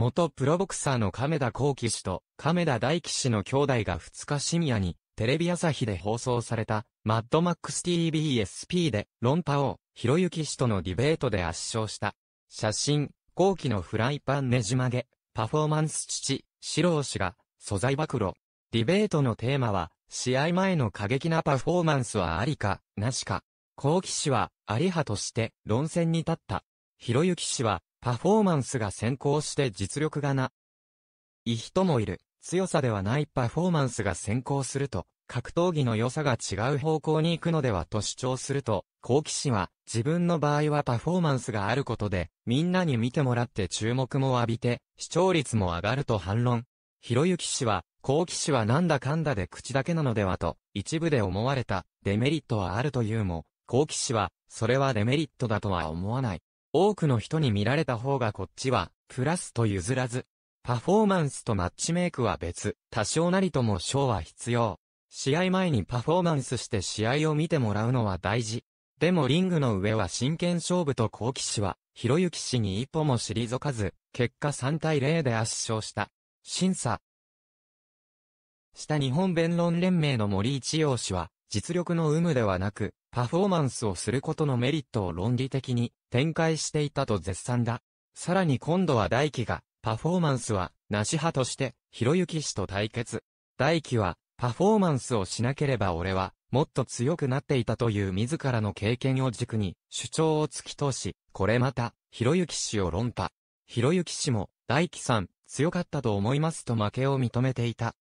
元プロボクサーの亀田光輝氏と亀田大輝氏の兄弟が2日深夜にテレビ朝日で放送されたマッドマックス TBSP で論破王、ひろゆき氏とのディベートで圧勝した。写真、後期のフライパンねじ曲げ、パフォーマンス父、史郎氏が素材暴露。ディベートのテーマは、試合前の過激なパフォーマンスはありか、なしか。光期氏は、あり派として論戦に立った。ひろゆき氏は、パフォーマンスが先行して実力がな、い人もいる。強さではないパフォーマンスが先行すると、格闘技の良さが違う方向に行くのではと主張すると、好奇心は、自分の場合はパフォーマンスがあることで、みんなに見てもらって注目も浴びて、視聴率も上がると反論。ひろゆき氏は、好奇心はなんだかんだで口だけなのではと、一部で思われた、デメリットはあるというも、好奇心は、それはデメリットだとは思わない。多くの人に見られた方がこっちは、プラスと譲らず。パフォーマンスとマッチメイクは別、多少なりとも賞は必要。試合前にパフォーマンスして試合を見てもらうのは大事。でもリングの上は真剣勝負と好奇氏は、ひろゆき氏に一歩も退かず、結果3対0で圧勝した。審査。下日本弁論連盟の森一洋氏は、実力の有無ではなく、パフォーマンスをすることのメリットを論理的に展開していたと絶賛だ。さらに今度は大輝が、パフォーマンスは、なし派として、ひろゆき氏と対決。大輝は、パフォーマンスをしなければ俺は、もっと強くなっていたという自らの経験を軸に、主張を突き通し、これまた、ひろゆき氏を論破。ひろゆき氏も、大輝さん、強かったと思いますと負けを認めていた。